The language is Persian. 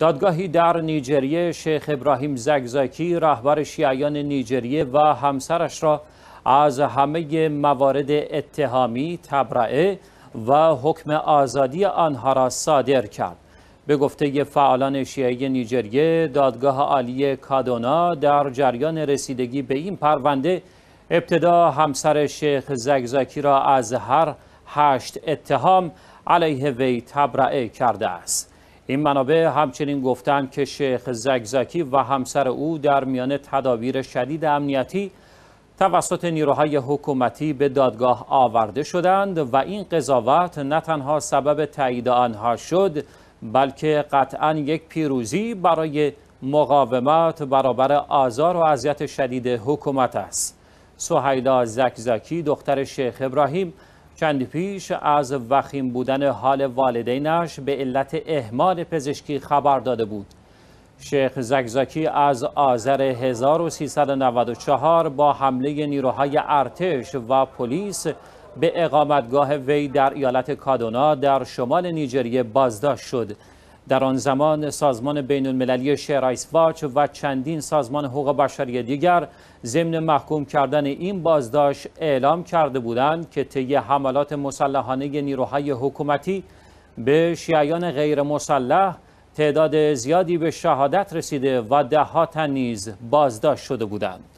دادگاهی در نیجریه شیخ ابراهیم زگزاکی رهبر شیعیان نیجریه و همسرش را از همه موارد اتهامی، تبرعه و حکم آزادی آنها را صادر کرد. به گفته فعالان شیعه نیجریه، دادگاه عالی کادونا در جریان رسیدگی به این پرونده ابتدا همسر شیخ زگزاکی را از هر هشت اتهام علیه وی تبرعه کرده است. این منابع همچنین گفتند که شیخ زگزکی و همسر او در میان تدابیر شدید امنیتی توسط نیروهای حکومتی به دادگاه آورده شدند و این قضاوت نه تنها سبب تایید آنها شد بلکه قطعا یک پیروزی برای مقاومت برابر آزار و اذیت شدید حکومت است سهیلا زکزکی دختر شیخ ابراهیم چندی پیش از وخیم بودن حال والدینش به علت اهمال پزشکی خبر داده بود. شیخ زگزاکی از آذر 1394 با حمله نیروهای ارتش و پلیس به اقامتگاه وی در ایالت کادونا در شمال نیجریه بازداشت شد. در آن زمان سازمان بین المللی واچ و چندین سازمان حقوق بشری دیگر ضمن محکوم کردن این بازداشت اعلام کرده بودند که طی حملات مسلحانه نیروهای حکومتی به شیعیان غیر مسلح تعداد زیادی به شهادت رسیده و دهها تن نیز بازداشت شده بودند